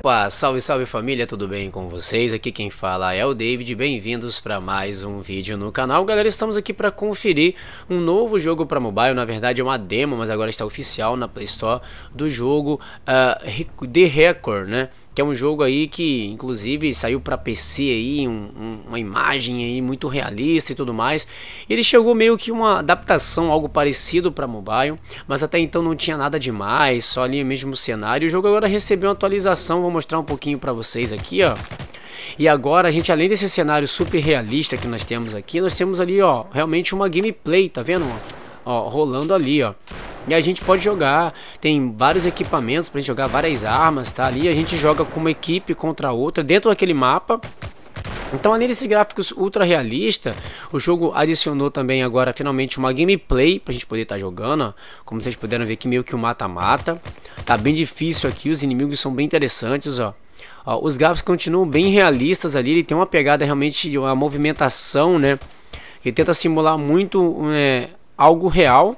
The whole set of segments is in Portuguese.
Opa, salve salve família, tudo bem com vocês? Aqui quem fala é o David, bem-vindos para mais um vídeo no canal. Galera, estamos aqui para conferir um novo jogo para mobile, na verdade é uma demo, mas agora está oficial na Play Store do jogo uh, The Record, né? que é um jogo aí que inclusive saiu para PC aí, um, um, uma imagem aí muito realista e tudo mais. ele chegou meio que uma adaptação, algo parecido para mobile, mas até então não tinha nada demais, só ali mesmo cenário. O jogo agora recebeu uma atualização, vou mostrar um pouquinho para vocês aqui, ó. E agora a gente, além desse cenário super realista que nós temos aqui, nós temos ali, ó, realmente uma gameplay, tá vendo? Ó, rolando ali, ó. E a gente pode jogar, tem vários equipamentos pra gente jogar várias armas, tá ali. A gente joga com uma equipe contra outra dentro daquele mapa. Então, além desses gráficos ultra realista, o jogo adicionou também agora finalmente uma gameplay pra gente poder estar tá jogando, ó. Como vocês puderam ver aqui, meio que o mata-mata. Tá bem difícil aqui, os inimigos são bem interessantes, ó. ó os gráficos continuam bem realistas ali, ele tem uma pegada realmente de uma movimentação, né? Que tenta simular muito é, algo real,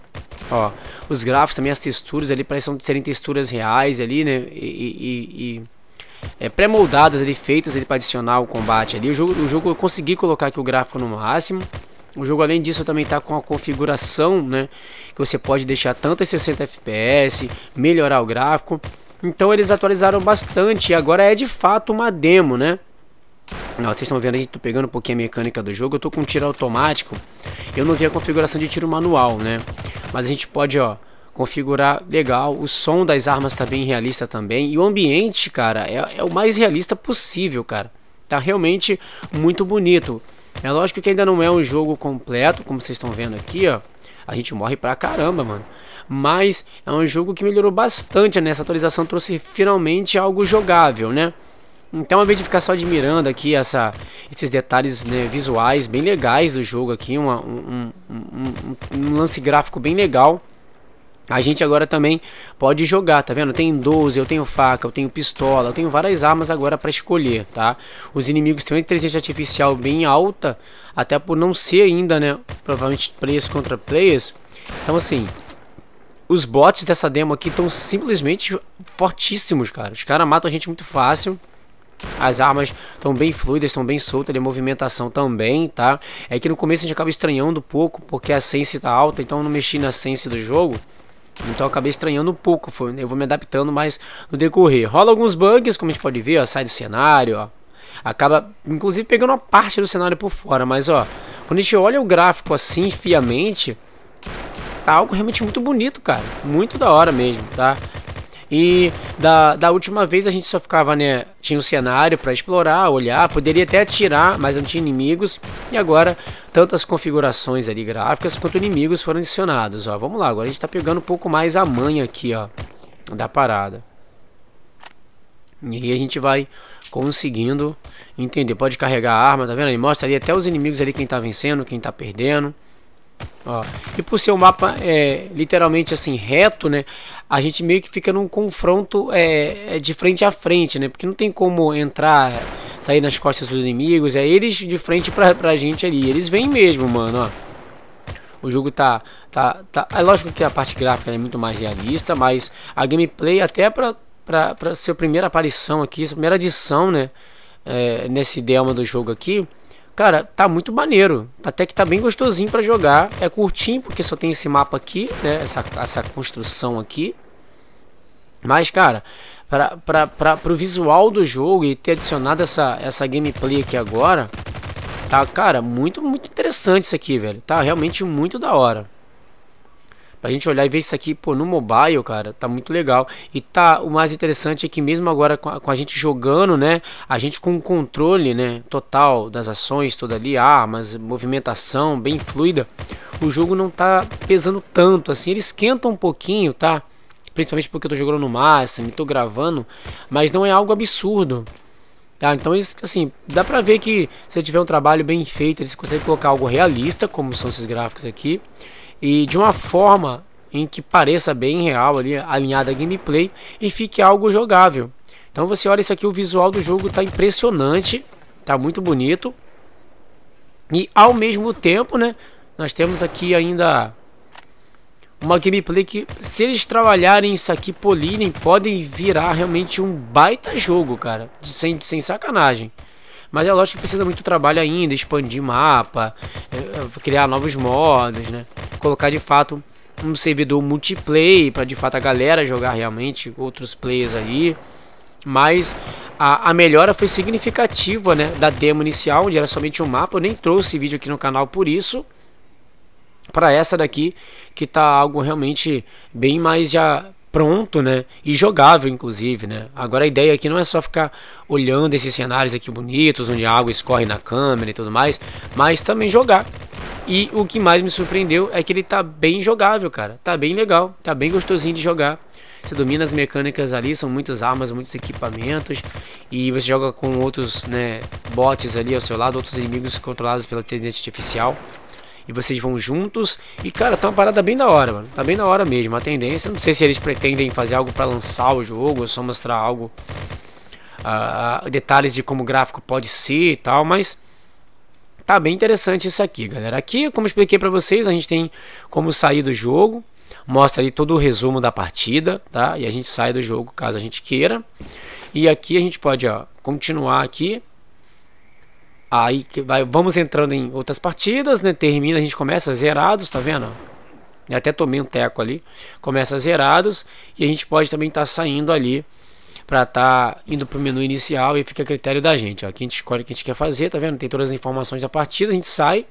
ó os gráficos também, as texturas ali parecem serem texturas reais ali, né? E, e, e é, pré-moldadas ali, feitas ali para adicionar o combate ali. O jogo, o jogo eu consegui colocar aqui o gráfico no máximo. O jogo, além disso, também está com a configuração, né? Que você pode deixar tanto em 60 FPS, melhorar o gráfico. Então eles atualizaram bastante e agora é de fato uma demo, né? Não, vocês estão vendo, a gente tô tá pegando um pouquinho a mecânica do jogo. Eu tô com um tiro automático. Eu não vi a configuração de tiro manual, né? Mas a gente pode, ó, configurar legal. O som das armas tá bem realista também. E o ambiente, cara, é, é o mais realista possível, cara. Tá realmente muito bonito. É lógico que ainda não é um jogo completo, como vocês estão vendo aqui, ó. A gente morre pra caramba, mano. Mas é um jogo que melhorou bastante essa atualização, trouxe finalmente algo jogável, né? Então, uma vez de ficar só admirando aqui essa, esses detalhes né, visuais bem legais do jogo aqui, uma, um, um, um, um lance gráfico bem legal, a gente agora também pode jogar, tá vendo? Tem 12, eu tenho faca, eu tenho pistola, eu tenho várias armas agora para escolher, tá? Os inimigos têm uma inteligência artificial bem alta, até por não ser ainda, né, provavelmente players contra players. Então assim, os bots dessa demo aqui estão simplesmente fortíssimos, cara. Os caras matam a gente muito fácil. As armas estão bem fluidas, estão bem soltas, a movimentação também, tá? É que no começo a gente acaba estranhando um pouco, porque a sense tá alta, então eu não mexi na sense do jogo. Então eu acabei estranhando um pouco, foi, eu vou me adaptando mais no decorrer. Rola alguns bugs, como a gente pode ver, ó, sai do cenário, ó. Acaba, inclusive, pegando uma parte do cenário por fora, mas ó, quando a gente olha o gráfico assim, fiamente, tá algo realmente muito bonito, cara. Muito da hora mesmo, tá? E da, da última vez a gente só ficava, né? Tinha um cenário para explorar, olhar, poderia até atirar, mas não tinha inimigos. E agora, tanto as configurações ali gráficas quanto inimigos foram adicionados, ó. Vamos lá, agora a gente tá pegando um pouco mais a manha aqui, ó, da parada. E aí a gente vai conseguindo entender. Pode carregar a arma, tá vendo? Ele mostra ali até os inimigos ali, quem tá vencendo, quem tá perdendo. Ó, e por ser um mapa é, literalmente assim reto, né, a gente meio que fica num confronto é, é, de frente a frente, né, porque não tem como entrar, sair nas costas dos inimigos, é eles de frente pra, pra gente ali, eles vêm mesmo, mano, ó. O jogo tá, tá, tá... É lógico que a parte gráfica é muito mais realista, mas a gameplay até pra, pra, pra sua primeira aparição aqui, a primeira adição, né, é, nessa do jogo aqui... Cara, tá muito maneiro. Até que tá bem gostosinho para jogar. É curtinho, porque só tem esse mapa aqui, né? Essa, essa construção aqui. Mas, cara, para pro visual do jogo e ter adicionado essa, essa gameplay aqui agora, tá, cara, muito, muito interessante isso aqui, velho. Tá realmente muito da hora. Pra gente olhar e ver isso aqui, pô, no mobile, cara, tá muito legal. E tá, o mais interessante é que mesmo agora com a, com a gente jogando, né, a gente com o controle, né, total das ações, toda ali, armas, movimentação bem fluida, o jogo não tá pesando tanto, assim, ele esquenta um pouquinho, tá? Principalmente porque eu tô jogando no máximo, tô gravando, mas não é algo absurdo. Tá, então, assim, dá pra ver que se tiver um trabalho bem feito, eles conseguem colocar algo realista, como são esses gráficos aqui e de uma forma em que pareça bem real ali, alinhada à gameplay e fique algo jogável. Então você olha isso aqui, o visual do jogo está impressionante, está muito bonito. E ao mesmo tempo, né, nós temos aqui ainda uma gameplay que se eles trabalharem isso aqui, polirem, podem virar realmente um baita jogo, cara, sem, sem sacanagem. Mas é lógico que precisa muito trabalho ainda, expandir mapa, é, é, criar novos modos, né? Colocar de fato um servidor multiplayer para de fato a galera jogar realmente outros players aí. Mas a, a, melhora foi significativa, né, da demo inicial, onde era somente um mapa. Eu nem trouxe vídeo aqui no canal por isso. Para essa daqui, que tá algo realmente bem mais já pronto, né? E jogável, inclusive, né? Agora a ideia aqui não é só ficar olhando esses cenários aqui bonitos, onde a água escorre na câmera e tudo mais, mas também jogar. E o que mais me surpreendeu é que ele tá bem jogável, cara. Tá bem legal, tá bem gostosinho de jogar. Você domina as mecânicas ali, são muitas armas, muitos equipamentos. E você joga com outros né, bots ali ao seu lado, outros inimigos controlados pela inteligência artificial e vocês vão juntos. E cara, tá uma parada bem da hora, mano. Tá bem da hora mesmo. A tendência, não sei se eles pretendem fazer algo para lançar o jogo ou só mostrar algo. Uh, detalhes de como o gráfico pode ser e tal, mas tá bem interessante isso aqui, galera. Aqui, como expliquei para vocês, a gente tem como sair do jogo, mostra aí todo o resumo da partida, tá? E a gente sai do jogo caso a gente queira. E aqui a gente pode ó, continuar aqui Aí que vai, vamos entrando em outras partidas, né? Termina, a gente começa zerados, tá vendo? Eu até tomei um teco ali. Começa zerados e a gente pode também estar tá saindo ali para estar tá indo pro menu inicial e fica a critério da gente. Ó. Aqui a gente escolhe o que a gente quer fazer, tá vendo? Tem todas as informações da partida, a gente sai.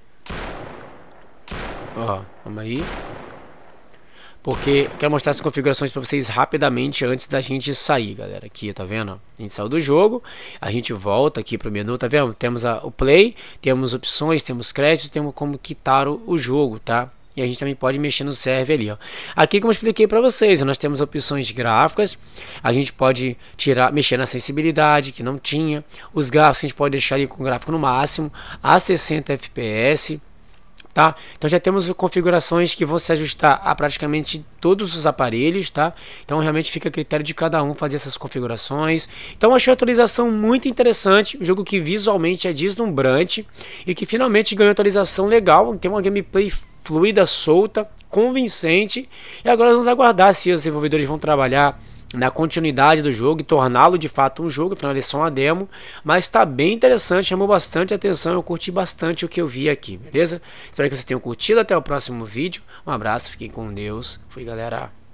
Ó, vamos aí. Porque quero mostrar as configurações para vocês rapidamente antes da gente sair, galera. Aqui, tá vendo? A gente saiu do jogo, a gente volta aqui para o menu, tá vendo? Temos a, o play, temos opções, temos créditos, temos como quitar o, o jogo, tá? E a gente também pode mexer no serve ali, ó. Aqui, como eu expliquei para vocês, nós temos opções gráficas. A gente pode tirar, mexer na sensibilidade, que não tinha. Os gráficos a gente pode deixar ali com o gráfico no máximo, a 60 FPS. Tá? Então já temos configurações que vão se ajustar a praticamente todos os aparelhos, tá? Então realmente fica a critério de cada um fazer essas configurações. Então achei a atualização muito interessante, um jogo que visualmente é deslumbrante e que finalmente ganhou atualização legal, tem uma gameplay fluida, solta, convincente. E agora vamos aguardar se os desenvolvedores vão trabalhar na continuidade do jogo e torná-lo de fato um jogo, afinal é só uma demo, mas está bem interessante, chamou bastante atenção, eu curti bastante o que eu vi aqui, beleza? Espero que vocês tenham curtido, até o próximo vídeo, um abraço, fiquem com Deus, fui galera!